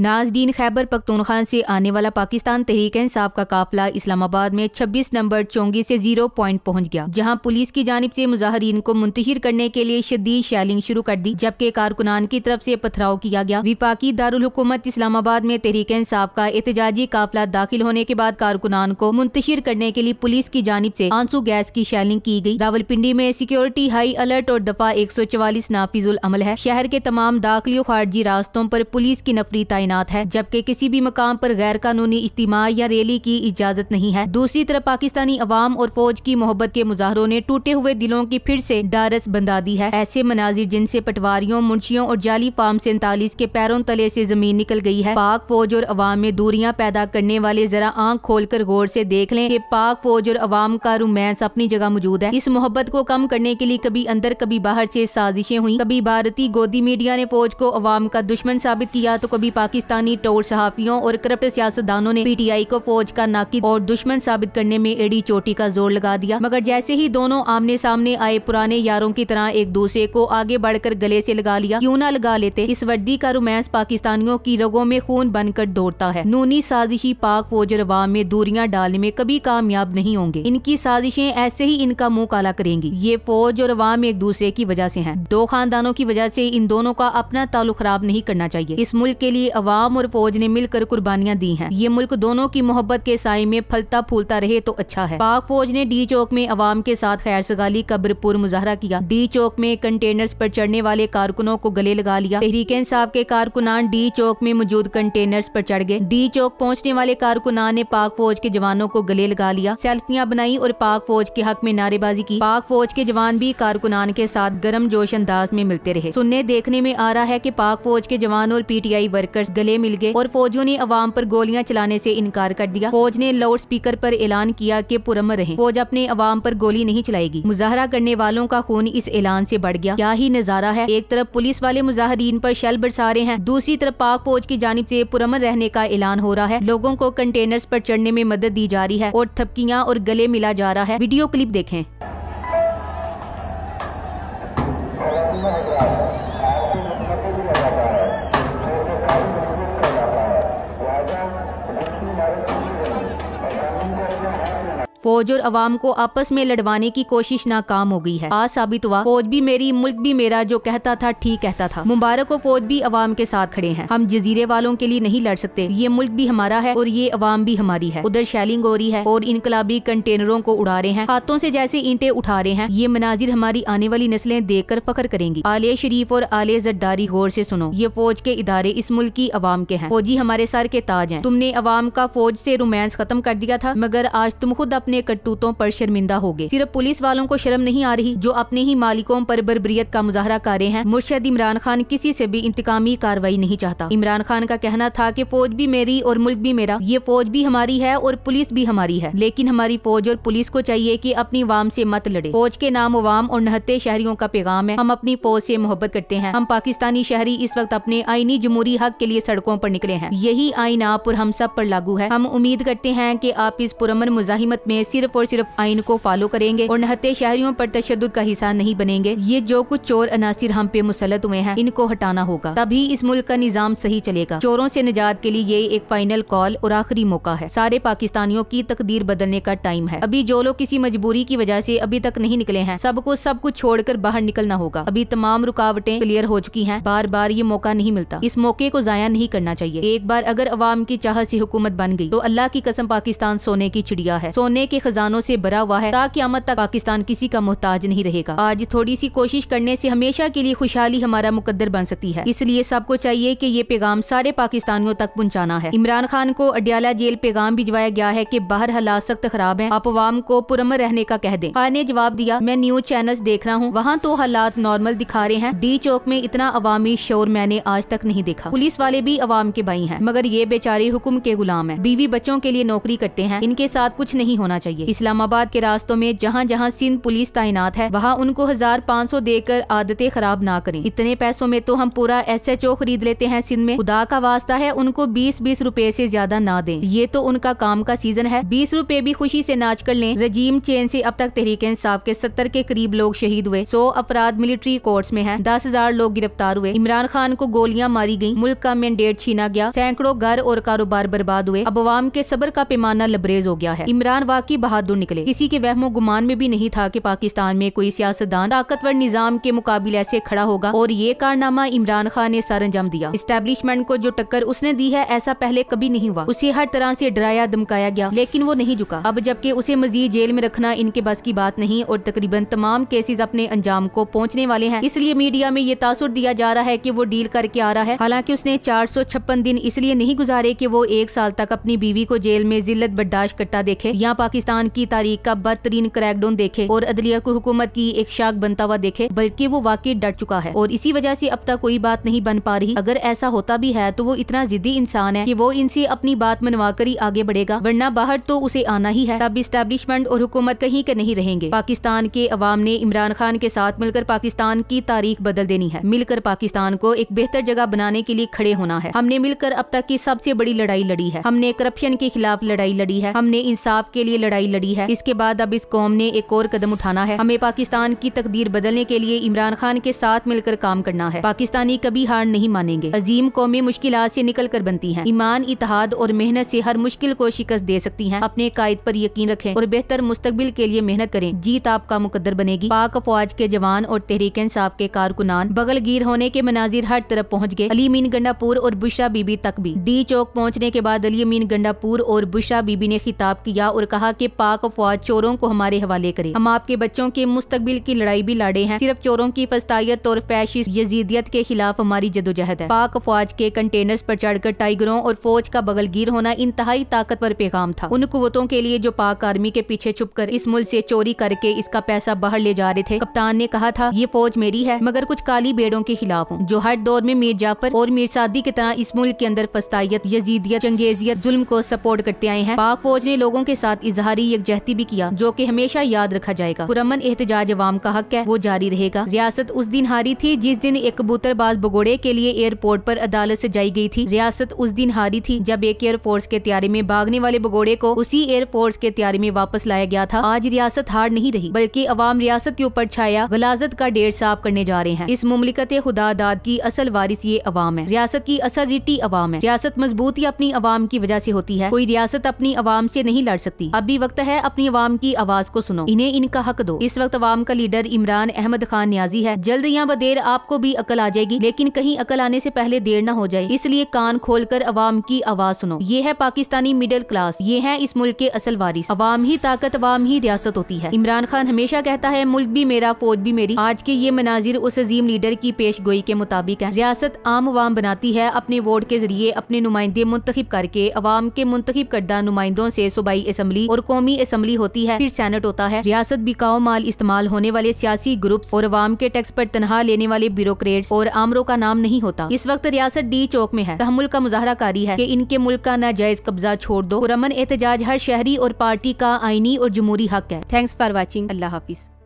नाजदीन खैबर पख्तूनखान से आने वाला पाकिस्तान तहरीक इंसाफ का काफिला इस्लामाबाद में 26 नंबर चौंगी से जीरो पॉइंट पहुंच गया जहां पुलिस की जानब से मुजाहरीन को मुंतहिर करने के लिए शदीद शैलिंग शुरू कर दी जबकि कारकुनान की तरफ से पथराव किया गया विपाकी दारकूमत इस्लामाबाद में तहरीक इंसाफ का एहतजाजी काफिला दाखिल होने के बाद कारकुनान को मुंतशिर करने के लिए पुलिस की जानब ऐसी आंसू गैस की शैलिंग की गयी रावलपिंडी में सिक्योरिटी हाई अलर्ट और दफा एक सौ चवालीस नाफिजुल अमल है शहर के तमाम दाखिली खारजी रास्तों आरोप पुलिस की नफरी तैनात तैनात है जबकि किसी भी मकाम पर गैर कानूनी इज्तिमा या रैली की इजाजत नहीं है दूसरी तरफ पाकिस्तानी अवाम और फौज की मोहब्बत के मुजाहरों ने टूटे हुए दिलों की फिर से डारस बंधा दी है ऐसे मनाजिर जिनसे पटवारियों मुंशियों और जाली फार्म सैंतालीस के पैरों तले से जमीन निकल गई है पाक फौज और अवाम में दूरियां पैदा करने वाले जरा आंख खोलकर गौर से देख लें कि पाक फौज और अवाम का रोमांस अपनी जगह मौजूद है इस मोहब्बत को कम करने के लिए कभी अंदर कभी बाहर से साजिशें हुई कभी भारतीय गोदी मीडिया ने फौज को अवाम का दुश्मन साबित किया तो कभी पाकिस्तान পাকিস্তانی ટોર સાહબીઓ ઓર કરપ્ટ રાજદારોને પીટીઆઈ કો ફોજ કા નાકીર ઓર દુશ્મન સાબિત કરને મે એડી ચોટી કા જોર લગા દિયા મગર જૈસે હી દોનો આમને સામને આયે પુરાને યારો કી તરહ એક દુસરે કો આગે બડકર ગલે સે લગા લિયા ક્યુ ના લગા લેતે ઇસ વડ્ડી કા રુમાઝ પાકિસ્તાનીઓ કી રગો મેં ખૂન બન્કર દોરતા હૈ નુની સાઝિહી પાક ફોજ રવામ મેં દોરિયાં ડાલને મે કભી કਾਮયਾਬ નહીં હોંગે ઇનકી સાઝિશૈં એસે હી ઇનકા મોં કالا કરેંગે યે ફોજ ઓર રવામ એક દુસરે કી વજહ સે હૈ દો ખાનદાનો કી વજહ સે ઇન દોનો કા અપના તાલુક ખરાબ નહીં karna ચાહીએ ઇસ મુલક કે લિયે अवाम और फौज ने मिलकर कुर्बानियाँ दी हैं ये मुल्क दोनों की मोहब्बत के साय में फलता फूलता रहे तो अच्छा है पाक फौज ने डी चौक में अवाम के साथ खैर सगाली का भरपूर मुजाहरा किया डी चौक में कंटेनर्स पर चढ़ने वाले कारकुनों को गले लगा लिया तहरीक इंसाफ के कारकुनान डी चौक में मौजूद कंटेनर्स पर चढ़ गए डी चौक पहुँचने वाले कारकुनान ने पाक फौज के जवानों को गले लगा लिया सेल्फिया बनाई और पाक फौज के हक में नारेबाजी की पाक फौज के जवान भी कारकुनान के साथ गर्म जोश अंदाज में मिलते रहे सुनने देखने में आ रहा है की पाक फौज के जवान और पी टी आई वर्कर्स गले मिल गए और फौजियों ने अवाम पर गोलियां चलाने से इनकार कर दिया फौज ने लाउड स्पीकर पर ऐलान किया कि पुरम रहे फौज अपने अवाम पर गोली नहीं चलाएगी मुजाहरा करने वालों का खून इस ऐलान से बढ़ गया क्या ही नजारा है एक तरफ पुलिस वाले मुजाहरीन पर शल बरसा रहे हैं दूसरी तरफ पाक फौज की जानब से पुरमन रहने का ऐलान हो रहा है लोगों को कंटेनर्स पर चढ़ने में मदद दी जा रही है और थपकियाँ और गले मिला जा रहा है वीडियो क्लिप देखें फौज और अवाम को आपस में लड़वाने की कोशिश नाकाम हो गई है आज साबित हुआ फौज भी मेरी मुल्क भी मेरा जो कहता था ठीक कहता था मुबारक को फौज भी अवाम के साथ खड़े हैं हम जजीरे वालों के लिए नहीं लड़ सकते ये मुल्क भी हमारा है और ये अवाम भी हमारी है उधर शैलिंग हो रही है और इनकलाबी कंटेनरों को उड़ा रहे हैं हाथों से जैसे ईंटे उठा रहे हैं ये मनाजिर हमारी आने वाली नस्लें देख कर फखर करेंगी आले शरीफ और आले जद्दारी गौर से सुनो ये फौज के इदारे इस मुल्क की अवाम के हैं फौजी हमारे सर के ताज हैं तुमने अवाम का फौज से रोमांस खत्म कर दिया था मगर आज तुम खुद अपने करतूतों पर शर्मिंदा हो गए सिर्फ पुलिस वालों को शर्म नहीं आ रही जो अपने ही मालिकों पर बरबरीत का मुजाहरा कर रहे हैं मुर्शद इमरान खान किसी से भी इंतकामी कार्रवाई नहीं चाहता इमरान खान का कहना था की फौज भी मेरी और मुल्क भी मेरा ये फौज भी हमारी है और पुलिस भी हमारी है लेकिन हमारी फौज और पुलिस को चाहिए की अपनी वाम ऐसी मत लड़े फौज के नाम वाम और नहते शहरियों का पैगाम है हम अपनी फौज ऐसी मोहब्बत करते हैं हम पाकिस्तानी शहरी इस वक्त अपने आईनी जमहूरी हक के लिए सड़कों पर निकले हैं यही आईन आप और हम सब पर लागू है हम उम्मीद करते हैं कि आप इस पुरमन मुजाहिमत में में सिर्फ और सिर्फ आइन को फॉलो करेंगे और नहते शहरियों पर तशद का हिस्सा नहीं बनेंगे ये जो कुछ चोर अनासर हम पे मुसलत हुए हैं इनको हटाना होगा तभी इस मुल्क का निज़ाम सही चलेगा चोरों से निजात के लिए ये एक फाइनल कॉल और आखिरी मौका है सारे पाकिस्तानियों की तकदीर बदलने का टाइम है अभी जो लोग किसी मजबूरी की वजह से अभी तक नहीं निकले हैं सबको सब कुछ छोड़कर बाहर निकलना होगा अभी तमाम रुकावटें क्लियर हो चुकी हैं बार बार ये मौका नहीं मिलता इस मौके को जाया नहीं करना चाहिए एक बार अगर अवाम की चाह से हुकूमत बन गई तो अल्लाह की कसम पाकिस्तान सोने की चिड़िया है सोने के खजानों से भरा हुआ है ताकि तक पाकिस्तान किसी का मोहताज नहीं रहेगा आज थोड़ी सी कोशिश करने से हमेशा के लिए खुशहाली हमारा मुकद्दर बन सकती है इसलिए सबको चाहिए कि ये पैगाम सारे पाकिस्तानियों तक पहुँचाना है इमरान खान को अडियाला जेल पैगाम भिजवाया गया है की बाहर हालात सख्त खराब है आप अवाम को पुरमर रहने का कह दे खान ने जवाब दिया मैं न्यूज चैनल देख रहा हूँ वहाँ तो हालात नॉर्मल दिखा रहे हैं डी चौक में इतना अवामी शोर मैंने आज तक नहीं देखा पुलिस वाले भी अवाम के भाई हैं मगर ये बेचारे हुक्म के गुलाम है बीवी बच्चों के लिए नौकरी करते हैं इनके साथ कुछ नहीं होना होना चाहिए इस्लामाबाद के रास्तों में जहाँ जहाँ सिंध पुलिस तैनात है वहाँ उनको हजार पाँच सौ देकर आदतें खराब ना करें इतने पैसों में तो हम पूरा एस एच ओ खरीद लेते हैं सिंध में खुदा का वास्ता है उनको बीस बीस रूपए ऐसी ज्यादा ना दे ये तो उनका काम का सीजन है बीस रूपए भी खुशी ऐसी नाच कर ले रजीम चेन ऐसी अब तक तहरीक इंसाफ के सत्तर के करीब लोग शहीद हुए सौ अपराध मिलिट्री कोर्ट में है दस हजार लोग गिरफ्तार हुए इमरान खान को गोलियाँ मारी गयी मुल्क का मैंडेट छीना गया सैकड़ों घर और कारोबार बर्बाद हुए अब अवाम के सबर का पैमाना लबरेज हो गया है इमरान वाक वाकई बहादुर निकले किसी के वहमो गुमान में भी नहीं था की पाकिस्तान में कोई सियासतदान ताकतवर निज़ाम के मुकाबले ऐसे खड़ा होगा और ये कारनामा इमरान खान ने सर अंजाम दिया इस्टेब्लिशमेंट को जो टक्कर उसने दी है ऐसा पहले कभी नहीं हुआ उसे हर तरह से डराया धमकाया गया लेकिन वो नहीं झुका अब जबकि उसे मजीद जेल में रखना इनके बस की बात नहीं और तकरीबन तमाम केसेज अपने अंजाम को पहुँचने वाले है इसलिए मीडिया में ये तासुर दिया जा रहा है की वो डील करके आ रहा है हालांकि उसने चार दिन इसलिए नहीं गुजारे की वो एक साल तक अपनी बीवी को जेल में जिल्लत बर्दाश्त करता देखे यहाँ पाकिस्तान पाकिस्तान की तारीख का बदतरीन क्रैकडाउन देखे और अदलिया को हुकूमत की एक शाख बनता हुआ देखे बल्कि वो वाकई डट चुका है और इसी वजह से अब तक कोई बात नहीं बन पा रही अगर ऐसा होता भी है तो वो इतना जिद्दी इंसान है कि वो इनसे अपनी बात मनवा कर ही आगे बढ़ेगा वरना बाहर तो उसे आना ही है तब इस्टेब्लिशमेंट और हुकूमत कहीं के नहीं रहेंगे पाकिस्तान के अवाम ने इमरान खान के साथ मिलकर पाकिस्तान की तारीख बदल देनी है मिलकर पाकिस्तान को एक बेहतर जगह बनाने के लिए खड़े होना है हमने मिलकर अब तक की सबसे बड़ी लड़ाई लड़ी है हमने करप्शन के खिलाफ लड़ाई लड़ी है हमने इंसाफ के लिए लड़ाई लड़ी है इसके बाद अब इस कौम ने एक और कदम उठाना है हमें पाकिस्तान की तकदीर बदलने के लिए इमरान खान के साथ मिलकर काम करना है पाकिस्तानी कभी हार नहीं मानेंगे अजीम कौमें मुश्किल से निकल कर बनती है ईमान इतिहाद और मेहनत से हर मुश्किल को शिकस्त दे सकती है अपने कायद पर यकीन रखें और बेहतर मुस्तबिल के लिए मेहनत करें जीत आपका मुकदर बनेगी पाक फौज के जवान और तहरीक इंसाफ के कारकुनान बगल गिर होने के मनाजिर हर तरफ पहुँच गए अली मीन गंडापुर और बुशा बीबी तक भी डी चौक पहुँचने के बाद अली मीन गंडापुर और बुशा बीबी ने खिताब किया और कहा कि पाक अफवाज चोरों को हमारे हवाले करे हम आपके बच्चों के मुस्तबिल की लड़ाई भी लाड़े हैं सिर्फ चोरों की फस्तायत और फैशिस यजीदियत के खिलाफ हमारी जदोजहद है पाक अफवाज के कंटेनर्स पर चढ़कर टाइगरों और फौज का बगलगीर होना इंतहाई ताकतवर पैगाम था उन कुतों के लिए जो पाक आर्मी के पीछे छुप कर इस मुल्क ऐसी चोरी करके इसका पैसा बाहर ले जा रहे थे कप्तान ने कहा था ये फौज मेरी है मगर कुछ काली बेड़ों के खिलाफ हूँ जो हर दौर में मीर जाफर और मीर सादी की तरह इस मुल्क के अंदर फस्तायत यजीदियत चंगेजियत जुल्म को सपोर्ट करते आए हैं पाक फौज ने लोगों के साथ इजहारी यकजहती भी किया जो की हमेशा याद रखा जाएगा पुरमन एहतजाज अवाम का हक है वो जारी रहेगा रियासत उस दिन हारी थी जिस दिन एक कबूतरबाज बगोड़े के लिए एयरपोर्ट आरोप अदालत ऐसी जाई गयी थी रियासत उस दिन हारी थी जब एक एयरफोर्स के तैयारी में भागने वाले बगोड़े को उसी एयरफोर्स के तैयारी में वापस लाया गया था आज रियासत हार नहीं रही बल्कि अवाम रियासत के ऊपर छाया गलाजत का डेर साफ करने जा रहे हैं इस मुमलिकत खुदा दाद की असल वारिस ये अवाम है रियासत की असल रिटी अवाम है रियासत मजबूती अपनी अवाम की वजह ऐसी होती है कोई रियासत अपनी अवाम ऐसी नहीं लड़ सकती अब भी वक्त है अपनी अवाम की आवाज़ को सुनो इन्हें इनका हक दो इस वक्त अवाम का लीडर इमरान अहमद खान न्याजी है जल्द या बदेर आपको भी अकल आ जाएगी लेकिन कहीं अकल आने से पहले देर न हो जाए इसलिए कान खोल कर अवाम की आवाज़ सुनो ये है पाकिस्तानी मिडिल क्लास ये है इस मुल्क के असल वारिस अवाम ही ताकत अवाम ही रियासत होती है इमरान खान हमेशा कहता है मुल्क भी मेरा फौज भी मेरी आज के ये मनाजिर उस अजीम लीडर की पेश गोई के मुताबिक है रियासत आम अवाम बनाती है अपने वोट के जरिए अपने नुमाइंदे मुंतब करके अवाम के मुंतब करदा नुमाइंदों ऐसी सूबाई असम्बली और और कौमी असम्बली होती है फिर सैनट होता है रियासत बिकाओ माल इस्तेमाल होने वाले सियासी ग्रुप और अवाम के टैक्स आरोप तनहा लेने वाले ब्यूरोक्रेट और आमरों का नाम नहीं होता इस वक्त रियासत डी चौक में है तहमुल का मुजाहरा कारी है की इनके मुल्क का नाजायज कब्जा छोड़ दो और अमन एहतजाज हर शहरी और पार्टी का आईनी और जमहूरी हक है थैंक्स फॉर वॉचिंग अल्लाह हाफिज़